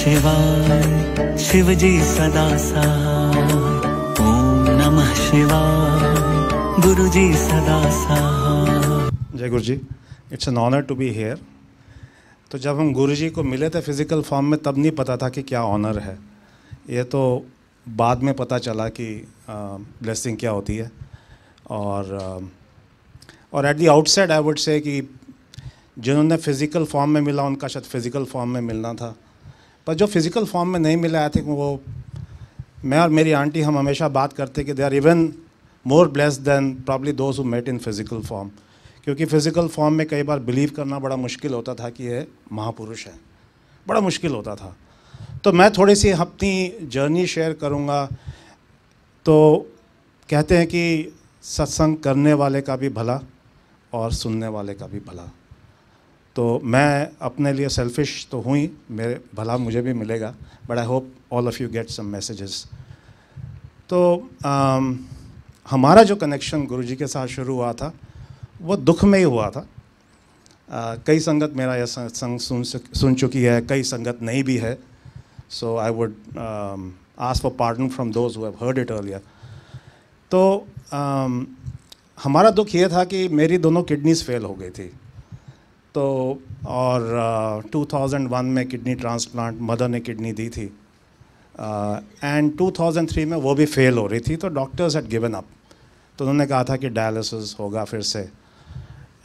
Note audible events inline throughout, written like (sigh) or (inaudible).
शिवाय शिवजी सदा सहाय ओम नमः शिवाय गुरुजी सदा सहाय जय गुरु जी it's an honour to be here तो जब हम गुरु जी को मिले थे फिज़िकल फॉर्म में तब नहीं पता था कि क्या ऑनर है ये तो बाद में पता चला कि ब्लेसिंग क्या होती है और और at the outside I would say कि जिन्होंने फ़िज़िकल फॉर्म में मिला उनका शायद फ़िज़िकल फॉर्म में मिलना था पर जो फिज़िकल फॉर्म में नहीं मिला आई थिंक वो मैं और मेरी आंटी हम हमेशा बात करते कि they are even more bless than probably those who met in physical form क्योंकि फ़िज़िकल फॉर्म में कई बार बिलीव करना बड़ा मुश्किल होता था कि ये महापुरुष हैं बड़ा मुश्किल होता था तो मैं थोड़ी सी अपनी जर्नी शेयर करूँगा तो कहते हैं कि सत्संग करने वाले का भी भला और सुनने वाले का भी भला तो मैं अपने लिए सेल्फिश तो हूँ ही मेरे भला मुझे भी मिलेगा but I hope all of you get some messages तो आम, um, हमारा जो कनेक्शन गुरुजी के साथ शुरू हुआ था वो दुख में ही हुआ था आ, uh, कई संगत मेरा यह संग सुन सुन चुकी है कई संगत नहीं भी है so I would ask for pardon from those who have heard it earlier तो आम, um, हमारा दुख ये था कि मेरी दोनों किडनीज फेल हो गई थी तो और uh, 2001 में किडनी ट्रांसप्लांट मदर ने किडनी दी थी एंड uh, 2003 में वो भी फेल हो रही थी तो डॉक्टर्स हैड गिवन अप तो उन्होंने कहा था कि डायलिसिस होगा फिर से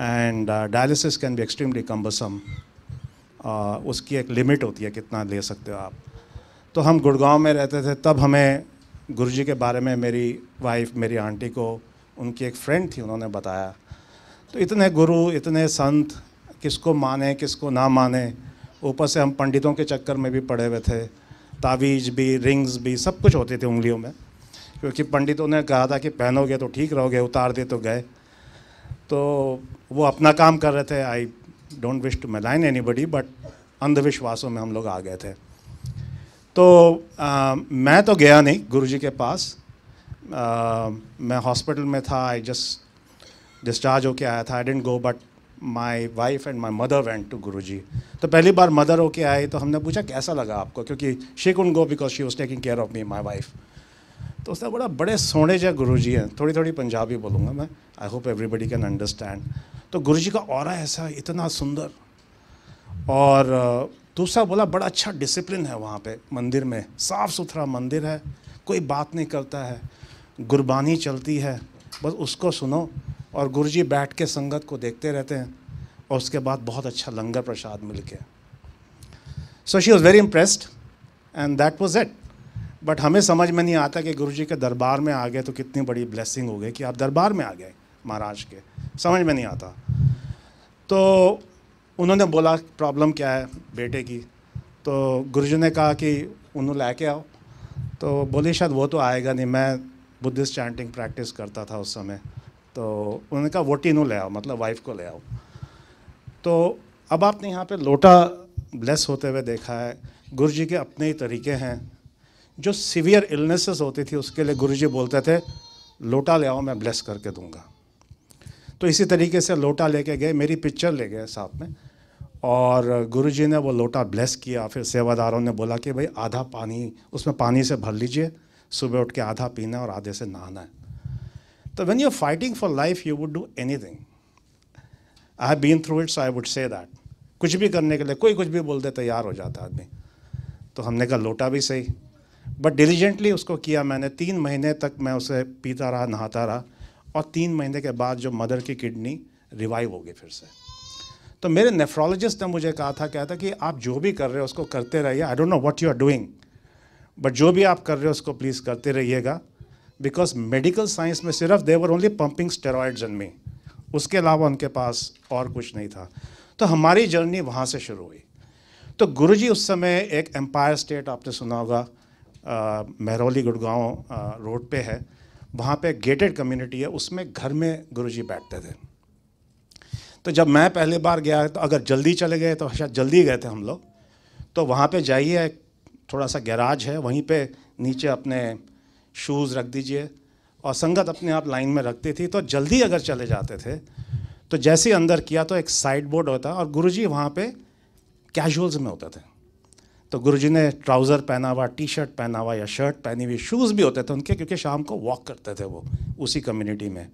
and dialysis can be extremely cumbersome उसकी एक लिमिट होती है कितना ले सकते हो आप तो हम गुड़गांव में रहते थे तब हमें गुरु जी के बारे में मेरी वाइफ मेरी आंटी को उनकी एक फ्रेंड थी उन्होंने बताया तो इतने गुरु इतने संत किसको माने किसको ना माने ऊपर से हम पंडितों के चक्कर में भी पड़े हुए थे तावीज़ भी रिंग्स भी सब कुछ होते थे उंगलियों में क्योंकि पंडितों ने कहा था कि पहनोगे तो ठीक रहोगे उतार दे तो गए तो वो अपना काम कर रहे थे I don't wish to malign anybody but अंधविश्वासों में हम लोग आ गए थे तो आ, मैं तो गया नहीं गुरु के पास आ, मैं हॉस्पिटल में था आई जस्ट डिस्चार्ज होके आया था I didn't go but my wife and my mother went to Guru ji तो पहली बार मदर होके आए तो हमने पूछा कैसा लगा आपको क्योंकि she couldn't go because she was taking care of me my wife तो उसने बड़ा बड़े सोने जो गुरु जी हैं थोड़ी थोड़ी पंजाबी बोलूँगा मैं I hope everybody can understand तो गुरु जी का और ऐसा इतना सुंदर और दूसरा बोला बड़ा अच्छा डिसिप्लिन है वहाँ पे मंदिर में साफ़ सुथरा मंदिर है कोई बात नहीं करता है गुरबानी चलती है बस उसको सुनो और गुरु जी बैठ के संगत को देखते रहते हैं और उसके बाद बहुत अच्छा लंगर प्रसाद मिल के so she was very impressed and that was it but हमें समझ में नहीं आता कि गुरु जी के दरबार में आ गए तो कितनी बड़ी ब्लेसिंग हो गई कि आप दरबार में आ गए महाराज के समझ में नहीं आता तो उन्होंने बोला प्रॉब्लम क्या है बेटे की तो गुरु जी ने कहा कि उन्होंने ला के आओ तो बोले शायद वो तो आएगा नहीं मैं बुद्धिस्ट चैंटिंग प्रैक्टिस करता था उस समय तो उन्होंने कहा वोटी नू ले आओ मतलब वाइफ को ले आओ तो अब आपने यहाँ पे लोटा ब्लेस होते हुए देखा है गुरु जी के अपने ही तरीके हैं जो सीवियर इलनेसेस होती थी उसके लिए गुरु जी बोलते थे लोटा ले आओ मैं ब्लेस करके दूंगा तो इसी तरीके से लोटा लेके गए मेरी पिक्चर ले गए साथ में और गुरु जी ने वो लोटा ब्लेस किया फिर सेवादारों ने बोला कि भाई आधा पानी उसमें पानी से भर लीजिए सुबह उठ के आधा पीना और आधे से नहाना है when you are fighting for life you would do anything I have been through it's I would say that कुछ भी करने के लिए कोई कुछ भी बोल दे तैयार हो जाता आदमी तो हमने कहा लोटा भी सही बट डिलीजेंटली उसको किया मैंने तीन महीने तक मैं उसे पीता रहा नहाता रहा और तीन महीने के बाद जो मदर की किडनी रिवाइव हो गई फिर से तो मेरे नेफ्रोलॉजिस्ट ने मुझे कहा था कहता कि आप जो भी कर रहे हो उसको करते रहिए I don't know what you are doing but जो भी आप कर रहे हो उसको प्लीज़ करते रहिएगा बिकॉज मेडिकल साइंस में सिर्फ they were only pumping steroid and उसके अलावा उनके पास और कुछ नहीं था तो हमारी जर्नी वहाँ से शुरू हुई तो गुरुजी उस समय एक एम्पायर स्टेट आपने सुना होगा मेहरौली गुड़गांव रोड पे है वहाँ पे गेटेड कम्युनिटी है उसमें घर में गुरुजी बैठते थे तो जब मैं पहली बार गया तो अगर जल्दी चले गए तो शायद जल्दी गए थे हम लोग तो वहाँ पे जाइए थोड़ा सा गैराज है वहीं पे नीचे अपने शूज़ रख दीजिए और संगत अपने आप लाइन में रखती थी तो जल्दी अगर चले जाते थे तो जैसे ही अंदर किया तो एक साइड बोर्ड होता और गुरु जी वहाँ पर कैजुअल्स में होते थे तो गुरु जी ने ट्राउज़र पहना हुआ टी शर्ट पहना हुआ या शर्ट पहनी हुई शूज़ भी होते थे उनके क्योंकि शाम को वॉक करते थे वो उसी कम्युनिटी में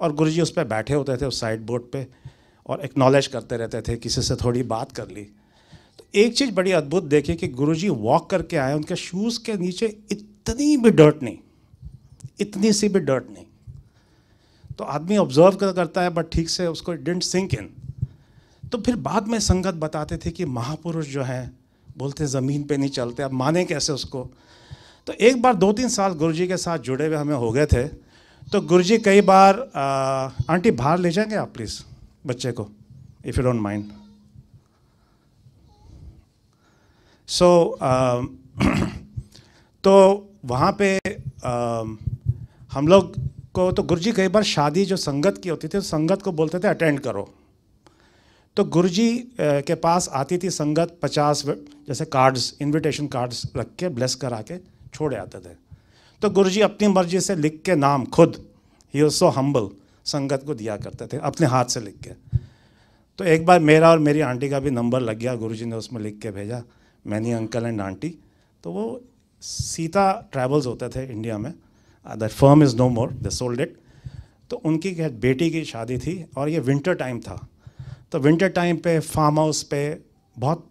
और गुरु जी उस पर बैठे होते थे उस साइड बोर्ड पर और एक्नॉलेज करते रहते थे किसी से थोड़ी बात कर ली तो एक चीज़ बड़ी अद्भुत देखी कि गुरु जी वॉक करके आए उनके शूज़ के नीचे इत इतनी भी डर्ट नहीं इतनी सी भी डर्ट नहीं तो आदमी ऑब्जर्व कर करता है बट ठीक से उसको डेंट सिंक इन तो फिर बाद में संगत बताते थे कि महापुरुष जो है बोलते ज़मीन पे नहीं चलते अब माने कैसे उसको तो एक बार दो तीन साल गुरुजी के साथ जुड़े हुए हमें हो गए थे तो गुरुजी कई बार आ, आंटी बाहर ले जाएंगे आप प्लीज़ बच्चे को if you don't mind so तो वहाँ पे आ, हम लोग को तो गुरुजी कई बार शादी जो संगत की होती थी तो संगत को बोलते थे अटेंड करो तो गुरुजी के पास आती थी संगत पचास जैसे कार्ड्स इनविटेशन कार्ड्स रख के ब्लेस करा के छोड़े आते थे तो गुरुजी अपनी मर्जी से लिख के नाम खुद ही सो हम्बल संगत को दिया करते थे अपने हाथ से लिख के तो एक बार मेरा और मेरी आंटी का भी नंबर लग गया गुरुजी ने उसमें लिख के भेजा मैनी अंकल एंड आंटी तो वो सीता ट्रैवल्स होते थे इंडिया में the firm is no more the sold it तो उनकी बेटी की शादी थी और ये विंटर टाइम था तो विंटर टाइम पे फार्म हाउस पे बहुत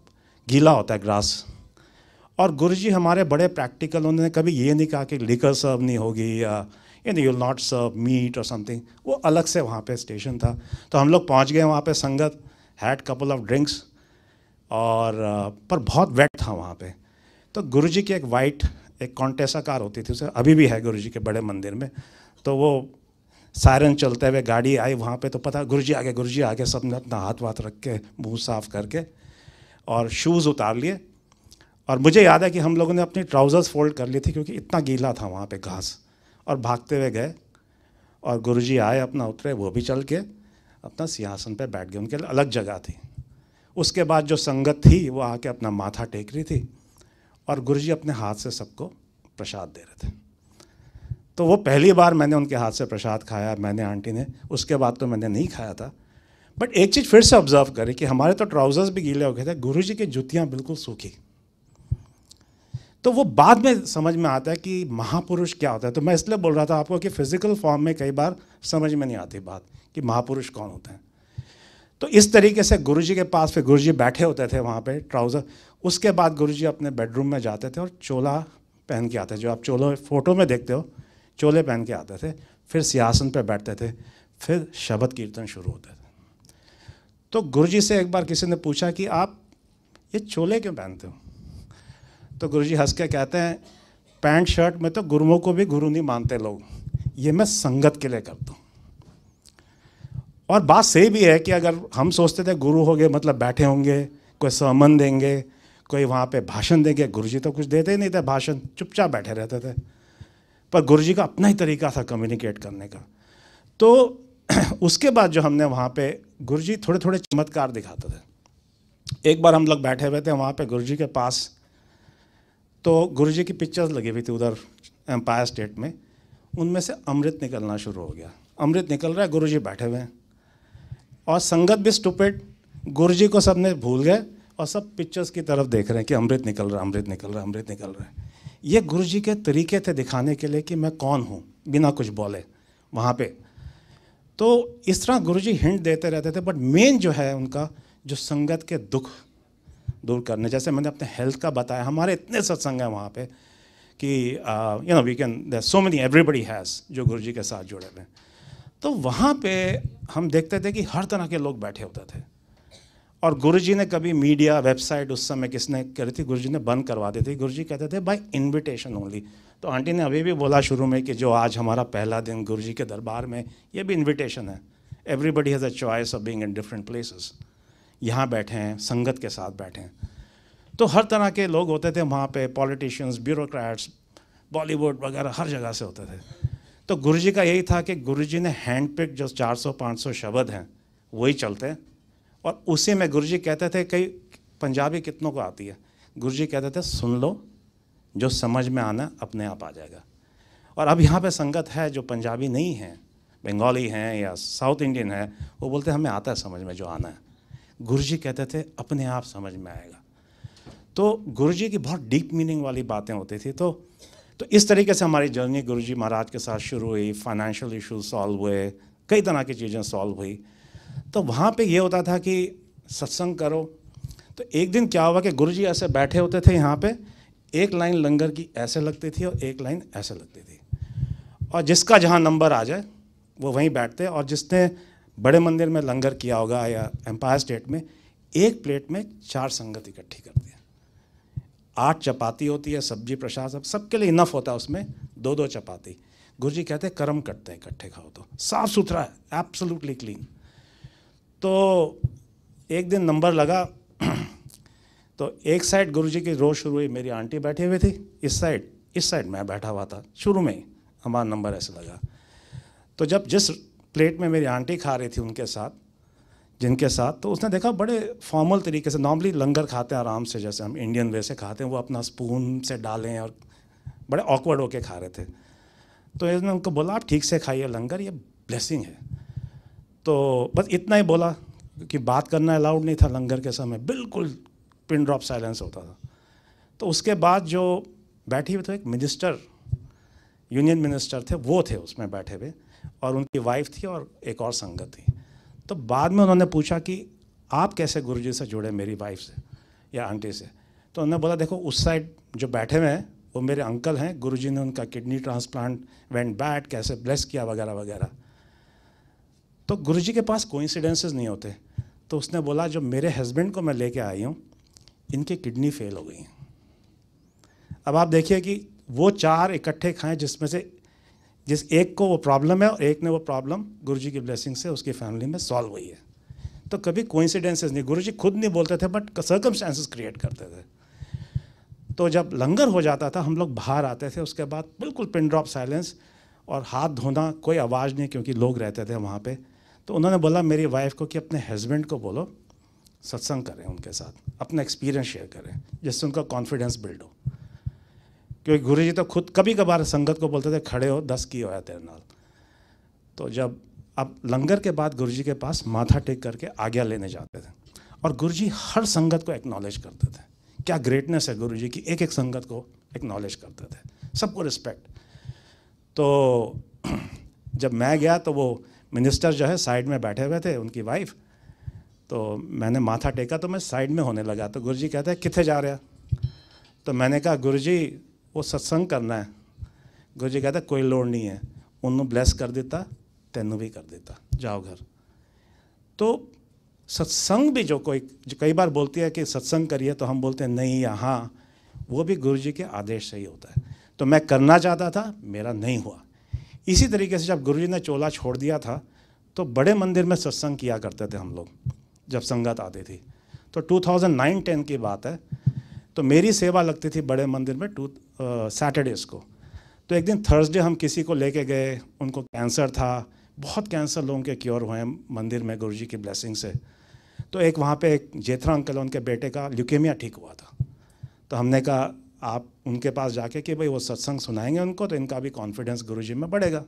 गीला होता है ग्रास और गुरु जी हमारे बड़े प्रैक्टिकल उन्होंने कभी ये नहीं कहा कि लिकर सर्व नहीं होगी या इन यू नॉट सर्व मीट और समथिंग वो अलग से वहाँ पे स्टेशन था तो हम लोग पहुँच गए वहाँ पे sangat had couple of drinks और uh, पर बहुत वेट था वहाँ पर तो गुरु जी की एक वाइट एक कॉन्टेसा कार होती थी उसे अभी भी है गुरु जी के बड़े मंदिर में तो वो सायरन चलते हुए गाड़ी आई वहाँ पे तो पता गुरु जी आगे गुरु जी आगे सब ने अपना हाथ वाथ रख के मुँह साफ करके और शूज़ उतार लिए और मुझे याद है कि हम लोगों ने अपनी ट्राउज़र्स फोल्ड कर ली थी क्योंकि इतना गीला था वहाँ पे घास और भागते हुए गए और गुरु जी आए अपना उतरे वो भी चल के अपना सिंहासन पर बैठ गए उनके अलग जगह थी उसके बाद जो संगत थी वो आके अपना माथा टेक रही थी और गुरु जी अपने हाथ से सबको प्रसाद दे रहे थे तो वो पहली बार मैंने उनके हाथ से प्रसाद खाया मैंने आंटी ने उसके बाद तो मैंने नहीं खाया था बट एक चीज़ फिर से ऑब्जर्व करें कि हमारे तो ट्राउज़र्स भी गीले हो गए थे गुरु जी की जुतियाँ बिल्कुल सूखी तो वो बाद में समझ में आता है कि महापुरुष क्या होता है तो मैं इसलिए बोल रहा था आपको कि फिज़िकल फॉर्म में कई बार समझ में नहीं आती बात कि महापुरुष कौन होते हैं तो इस तरीके से गुरुजी के पास फिर गुरुजी बैठे होते थे वहाँ पे ट्राउज़र उसके बाद गुरुजी अपने बेडरूम में जाते थे और चोला पहन के आते जो आप चोलो फोटो में देखते हो चोले पहन के आते थे फिर सियासन पर बैठते थे फिर शबद कीर्तन शुरू होते थे तो जी से एक बार किसी ने पूछा कि आप ये चोले क्यों पहनते हो तो जी हंस के कहते हैं पैंट शर्ट में तो गुरुओं को भी गुरु नहीं मानते लोग ये मैं संगत के लिए करता हूँ और बात सही भी है कि अगर हम सोचते थे गुरु हो गए मतलब बैठे होंगे कोई सहमन देंगे कोई वहाँ पे भाषण देंगे गुरुजी तो कुछ देते ही नहीं थे भाषण चुपचाप बैठे रहते थे पर गुरुजी का अपना ही तरीका था कम्युनिकेट करने का तो (clears throat) उसके बाद जो हमने वहाँ पे गुरुजी थोड़े थोड़े चमत्कार दिखाते थे एक बार हम लोग बैठे हुए थे वहाँ गुरु जी के पास तो जी की पिक्चर्स लगी हुई थी उधर एम्पायर स्टेट में उनमें से अमृत निकलना शुरू हो गया अमृत निकल रहा है जी बैठे हुए हैं और संगत भी स्टूपेड गुरु जी को सब ने भूल गए और सब पिक्चर्स की तरफ देख रहे हैं कि अमृत निकल रहा है अमृत निकल रहा है अमृत निकल रहा है ये गुरु जी के तरीके थे दिखाने के लिए कि मैं कौन हूँ बिना कुछ बोले वहाँ पे तो इस तरह गुरु जी हिंट देते रहते थे बट मेन जो है उनका जो संगत के दुख दूर करने जैसे मैंने अपने हेल्थ का बताया हमारे इतने सत्संग हैं वहाँ पे कि you know we can so many everybody has जो गुरु जी के साथ जुड़े हुए हैं तो वहाँ पे हम देखते थे कि हर तरह के लोग बैठे होते थे और गुरुजी ने कभी मीडिया वेबसाइट उस समय किसने करी थी गुरुजी ने बंद करवा दी थी गुरुजी कहते थे बाय इनविटेशन ओनली तो आंटी ने अभी भी बोला शुरू में कि जो आज हमारा पहला दिन गुरुजी के दरबार में ये भी इनविटेशन है everybody has a choice of being in different places यहाँ बैठे हैं संगत के साथ बैठे हैं तो हर तरह के लोग होते थे वहाँ पे पॉलिटिशियंस ब्यूरोक्रेट्स बॉलीवुड वगैरह हर जगह से होते थे तो गुरु जी का यही था कि गुरु जी ने हैंड पिक जो 400-500 शब्द हैं वही चलते हैं और उसी में गुरु जी कहते थे कई पंजाबी कितनों को आती है गुरु जी कहते थे सुन लो जो समझ में आना अपने आप आ जाएगा और अब यहाँ पे संगत है जो पंजाबी नहीं है बंगाली हैं या साउथ इंडियन है वो बोलते हमें आता है समझ में जो आना है गुरु जी कहते थे अपने आप समझ में आएगा तो गुरु जी की बहुत डीप मीनिंग वाली बातें होती थी तो तो इस तरीके से हमारी जर्नी गुरु जी महाराज के साथ शुरू हुई फाइनेंशियल इशू सॉल्व हुए कई तरह की चीज़ें सॉल्व हुई तो वहाँ पे ये होता था कि सत्संग करो तो एक दिन क्या हुआ कि गुरु जी ऐसे बैठे होते थे यहाँ पे एक लाइन लंगर की ऐसे लगती थी और एक लाइन ऐसे लगती थी और जिसका जहाँ नंबर आ जाए वो वहीं बैठते और जिसने बड़े मंदिर में लंगर किया होगा या एम्पायर स्टेट में एक प्लेट में चार संगत इकट्ठी करते हैं आठ चपाती होती है सब्जी प्रसाद सब सबके लिए इनफ होता है उसमें दो दो चपाती गुरु जी कहते हैं कर्म कटते हैं इकट्ठे खाओ तो साफ सुथरा है एब्सोल्युटली क्लीन तो एक दिन नंबर लगा तो एक साइड गुरु जी की रोज शुरू हुई मेरी आंटी बैठी हुई थी इस साइड इस साइड मैं बैठा हुआ था शुरू में हमारा नंबर ऐसे लगा तो जब जिस प्लेट में मेरी आंटी खा रही थी उनके साथ जिनके साथ तो उसने देखा बड़े फॉर्मल तरीके से नॉर्मली लंगर खाते हैं आराम से जैसे हम इंडियन वे से खाते हैं वो अपना स्पून से डालें और बड़े ऑकवर्ड होके खा रहे थे तो इसने उनको बोला आप ठीक से खाइए लंगर ये ब्लेसिंग है तो बस इतना ही बोला क्योंकि बात करना अलाउड नहीं था लंगर के समय बिल्कुल पिन ड्रॉप साइलेंस होता था तो उसके बाद जो बैठी हुई थे तो एक मिनिस्टर यूनियन मिनिस्टर थे वो थे उसमें बैठे हुए और उनकी वाइफ थी और एक और संगत थी तो बाद में उन्होंने पूछा कि आप कैसे गुरु से जुड़े मेरी वाइफ से या आंटी से तो उन्होंने बोला देखो उस साइड जो बैठे हुए हैं वो मेरे अंकल हैं गुरुजी ने उनका किडनी ट्रांसप्लांट वेंट बैट कैसे ब्लेस किया वगैरह वगैरह तो गुरुजी के पास कोइंसिडेंसेस नहीं होते तो उसने बोला जो मेरे हस्बैंड को मैं लेके आई हूँ इनकी किडनी फेल हो गई अब आप देखिए कि वो चार इकट्ठे खाएं जिसमें से जिस एक को वो प्रॉब्लम है और एक ने वो प्रॉब्लम गुरु जी की ब्लेसिंग से उसकी फैमिली में सॉल्व हुई है तो कभी कोइंसिडेंसेस नहीं गुरु जी खुद नहीं बोलते थे बट सर्कमस्टांसिस क्रिएट करते थे तो जब लंगर हो जाता था हम लोग बाहर आते थे उसके बाद बिल्कुल पिन ड्रॉप साइलेंस और हाथ धोना कोई आवाज़ नहीं क्योंकि लोग रहते थे वहाँ पे तो उन्होंने बोला मेरी वाइफ को कि अपने हस्बैंड को बोलो सत्संग करें उनके साथ अपना एक्सपीरियंस शेयर करें जिससे उनका कॉन्फिडेंस बिल्ड हो क्योंकि गुरु जी तो खुद कभी कभार संगत को बोलते थे खड़े हो दस की होया तेरे नाल तो जब अब लंगर के बाद गुरु जी के पास माथा टेक करके आज्ञा लेने जाते थे और गुरु जी हर संगत को एक्नॉलेज करते थे क्या ग्रेटनेस है गुरु जी की एक एक संगत को एक्नॉलेज करते थे सबको रिस्पेक्ट तो (clears throat) जब मैं गया तो वो मिनिस्टर जो है साइड में बैठे हुए थे उनकी वाइफ तो मैंने माथा टेका तो मैं साइड में होने लगा तो गुरु जी कहते हैं कितने जा रहे हैं तो मैंने कहा गुरु जी वो सत्संग करना है गुरु जी कहता कोई लोड़ नहीं है उन्होंने ब्लैस कर दिता तेन भी कर देता जाओ घर तो सत्संग भी जो कोई जो कई बार बोलती है कि सत्संग करिए तो हम बोलते हैं नहीं यहाँ वो भी गुरु जी के आदेश से ही होता है तो मैं करना चाहता था मेरा नहीं हुआ इसी तरीके से जब गुरु जी ने चोला छोड़ दिया था तो बड़े मंदिर में सत्संग किया करते थे हम लोग जब संगत आती थी तो 2009-10 की बात है तो मेरी सेवा लगती थी बड़े मंदिर में टू सैटरडेज को तो एक दिन थर्सडे हम किसी को लेके गए उनको कैंसर था बहुत कैंसर लोगों के क्योर हुए हैं मंदिर में जी की ब्लेसिंग से तो एक वहाँ पे एक जेथरा अंकल उनके बेटे का ल्यूकेमिया ठीक हुआ था तो हमने कहा आप उनके पास जाके कि भाई वो सत्संग सुनाएंगे उनको तो इनका भी कॉन्फिडेंस जी में बढ़ेगा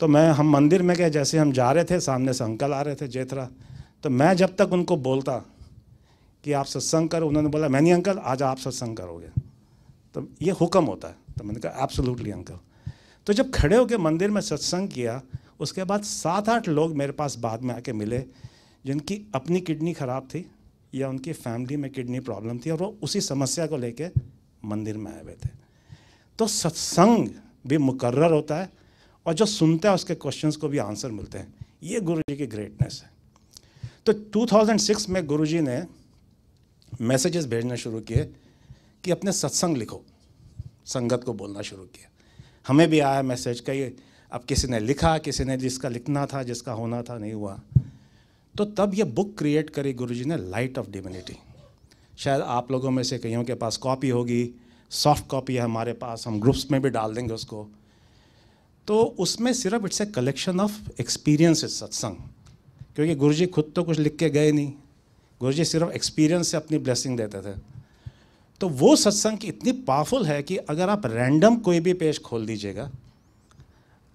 तो मैं हम मंदिर में गए जैसे हम जा रहे थे सामने से अंकल आ रहे थे जेथरा तो मैं जब तक उनको बोलता कि आप सत्संग करो उन्होंने बोला मैं नहीं अंकल आज आप सत्संग करोगे तो ये हुक्म होता है तो मैंने कहा एब्सोल्युटली अंकल तो जब खड़े होकर मंदिर में सत्संग किया उसके बाद सात आठ लोग मेरे पास बाद में आके मिले जिनकी अपनी किडनी ख़राब थी या उनकी फैमिली में किडनी प्रॉब्लम थी और वो उसी समस्या को लेके मंदिर में आए हुए थे तो सत्संग भी मुकर्र होता है और जो सुनता है उसके क्वेश्चंस को भी आंसर मिलते हैं ये गुरुजी की ग्रेटनेस है तो 2006 में गुरुजी ने मैसेजेस भेजना शुरू किए कि अपने सत्संग लिखो संगत को बोलना शुरू किया हमें भी आया मैसेज का ये अब किसी ने लिखा किसी ने जिसका लिखना था जिसका होना था नहीं हुआ तो तब ये बुक क्रिएट करी गुरुजी ने लाइट ऑफ डिविनिटी शायद आप लोगों में से कईयों के पास कॉपी होगी सॉफ्ट कॉपी है हमारे पास हम ग्रुप्स में भी डाल देंगे उसको तो उसमें सिर्फ it's a collection of experiences satsang क्योंकि गुरुजी खुद तो कुछ लिख के गए नहीं गुरु जी सिर्फ एक्सपीरियंस से अपनी ब्लेसिंग देते थे तो वो सत्संग इतनी पावरफुल है कि अगर आप रैंडम कोई भी पेज खोल दीजिएगा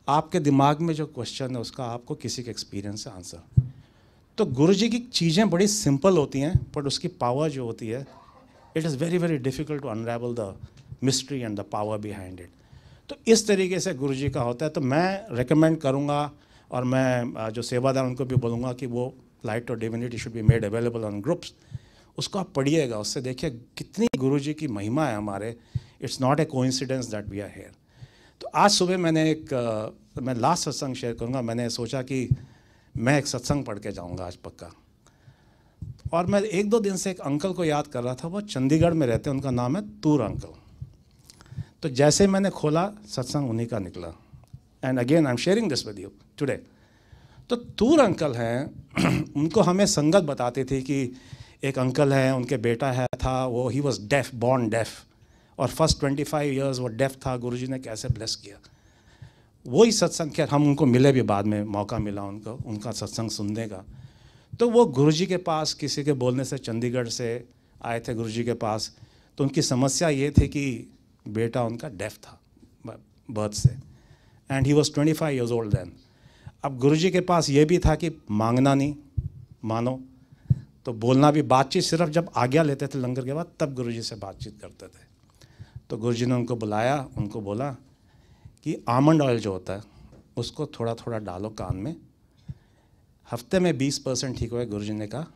आपके दिमाग में जो क्वेश्चन है उसका आपको किसी के एक्सपीरियंस से आंसर तो गुरु जी की चीज़ें बड़ी सिंपल होती हैं बट उसकी पावर जो होती है it is very very difficult to unravel the mystery and the power behind it तो इस तरीके से गुरु जी का होता है तो मैं रिकमेंड करूँगा और मैं जो सेवादार उनको भी बोलूँगा कि वो लाइट और divinity should be made available on groups उसको आप पढ़िएगा उससे देखिए कितनी गुरु जी की महिमा है हमारे it's not a coincidence that we are here तो आज सुबह मैंने एक uh, मैं लास्ट सत्संग शेयर करूँगा मैंने सोचा कि मैं एक सत्संग पढ़ के जाऊँगा आज पक्का और मैं एक दो दिन से एक अंकल को याद कर रहा था वो चंडीगढ़ में रहते हैं उनका नाम है तूर अंकल तो जैसे मैंने खोला सत्संग उन्हीं का निकला and again I am sharing this with you today तो तूर अंकल हैं (clears throat) उनको हमें संगत बताती थी कि एक अंकल हैं उनके बेटा है था वो ही वॉज डेफ बॉर्न डेफ और फर्स्ट ट्वेंटी फाइव ईयर्स वो डेफ था गुरु ने कैसे ब्लेस किया वही सत्संग खैर हम उनको मिले भी बाद में मौका मिला उनको उनका सत्संग सुनने का तो वो गुरुजी के पास किसी के बोलने से चंडीगढ़ से आए थे गुरुजी के पास तो उनकी समस्या ये थी कि बेटा उनका डेफ था बर्थ से and he was twenty five years old then अब गुरुजी के पास ये भी था कि मांगना नहीं मानो तो बोलना भी बातचीत सिर्फ जब आज्ञा लेते थे लंगर के बाद तब गुरुजी से बातचीत करते थे तो गुरुजी ने उनको बुलाया उनको बोला कि आमंड ऑयल जो होता है उसको थोड़ा थोड़ा डालो कान में हफ्ते में बीस परसेंट ठीक हो गुरु जी ने कहा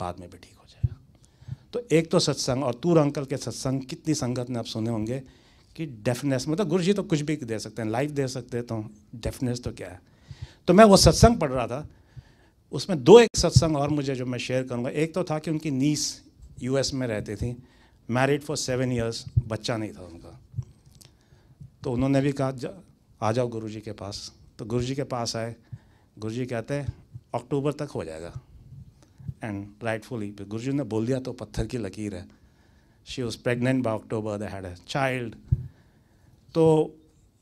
बाद में भी ठीक हो जाएगा तो एक तो सत्संग और तूर अंकल के सत्संग कितनी संगत ने आप सुने होंगे कि डेफनेस मतलब गुरुजी तो कुछ भी दे सकते हैं लाइफ दे सकते हैं तो डेफनेस तो क्या है तो मैं वो सत्संग पढ़ रहा था उसमें दो एक सत्संग और मुझे जो मैं शेयर करूँगा एक तो था कि उनकी नीस यू में रहती थी मैरिड फॉर सेवन ईयर्स बच्चा नहीं था उनका तो उन्होंने भी कहा जा, आ जाओ गुरु के पास तो गुरु के पास आए गुरु कहते हैं अक्टूबर तक हो जाएगा एंड राइटफुली गुरुजी ने बोल दिया तो पत्थर की लकीर है she was pregnant by October the had a child तो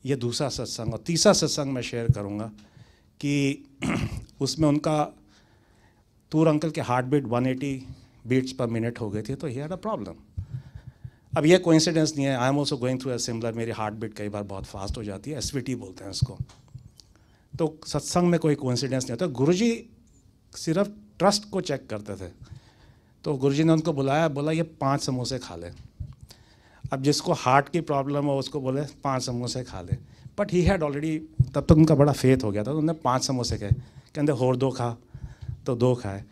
ये दूसरा सत्संग और तीसरा सत्संग मैं शेयर करूँगा कि (clears throat) उसमें उनका तूर अंकल के heart beat 180 beats per minute हो गए थे तो ही हैड अ प्रॉब्लम अब ये कोइंसिडेंस नहीं है I am also going through a similar मेरी हार्ट बीट कई बार बहुत फास्ट हो जाती है एस बोलते हैं उसको तो सत्संग में कोई कोइंसिडेंस नहीं होता गुरु जी सिर्फ ट्रस्ट को चेक करते थे तो गुरु जी ने उनको बुलाया बोला ये पाँच समोसे खा ले अब जिसको हार्ट की प्रॉब्लम हो उसको बोले पाँच समोसे खा ले बट ही हैड ऑलरेडी तब तक उनका बड़ा फेथ हो गया था तो उन्होंने पाँच समोसे कहे कहते होर दो खा तो दो खाए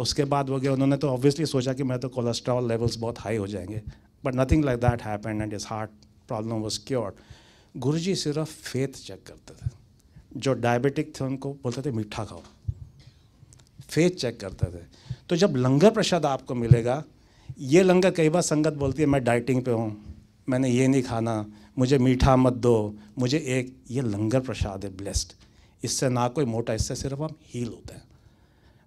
उसके बाद वो गए उन्होंने तो ऑब्वियसली सोचा कि मैं तो कोलेस्ट्रॉल लेवल्स बहुत हाई हो जाएंगे but nothing like that happened and is heart problem was cured Guru ji सिर्फ फेथ चेक करते थे जो डायबिटिक थे उनको बोलते थे मीठा खाओ फेथ चेक करते थे तो जब लंगर प्रसाद आपको मिलेगा ये लंगर कई बार संगत बोलती है मैं डाइटिंग पे हूँ मैंने ये नहीं खाना मुझे मीठा मत दो मुझे एक ये लंगर प्रसाद है ब्लेस्ड इससे ना कोई मोटा इससे सिर्फ हम हील होते हैं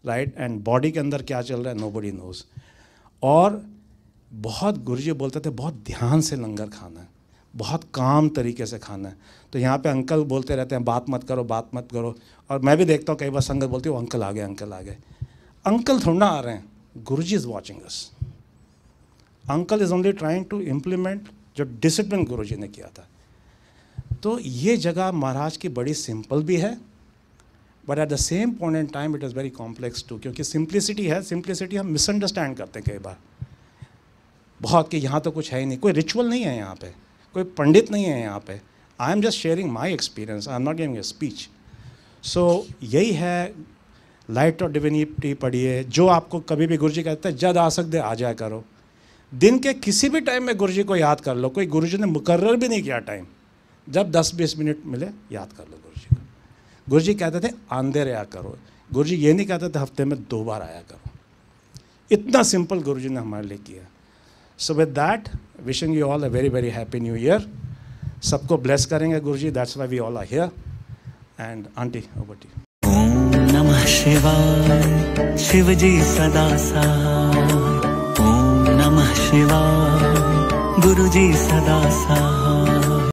राइट एंड बॉडी के अंदर क्या चल रहा है नो बडी नोज और बहुत गुरु जी बोलते थे बहुत ध्यान से लंगर खाना है बहुत काम तरीके से खाना है तो यहाँ पे अंकल बोलते रहते हैं बात मत करो बात मत करो और मैं भी देखता हूँ कई बार संगत बोलती हूँ अंकल आ गए अंकल आ गए अंकल थोड़ा आ रहे हैं Guru ji is watching us uncle is only trying to implement जो डिसिप्लिन गुरु जी ने किया था तो ये जगह महाराज की बड़ी सिंपल भी है but at the same point in time it is very complex too क्योंकि सिंप्लिसिटी है सिंप्लिसिटी हम मिसअंडरस्टैंड करते हैं कई बार बहुत कि यहाँ तो कुछ है ही नहीं कोई रिचुअल नहीं है यहाँ पे कोई पंडित नहीं है यहाँ पे I am just sharing my experience I am not giving a speech so यही है लाइट और डिविनिटी पढ़िए जो आपको कभी भी गुरु जी कहते हैं जद आ सकते आ जाया करो दिन के किसी भी टाइम में गुरु जी को याद कर लो कोई गुरु जी ने मुकर्र भी नहीं किया टाइम जब 10-20 मिनट मिले याद कर लो गुरु जी को गुरु जी कहते थे आंधे रहा करो गुरु जी ये नहीं कहते थे हफ्ते में दो बार आया करो इतना सिंपल गुरु जी ने हमारे लिए किया so with that wishing you all a very very happy new year सबको ब्लेस करेंगे Guru ji that's why we all are here and aunty over नमः शिवाय शिव जी सदा सा शिवा गुरुजी सदा सा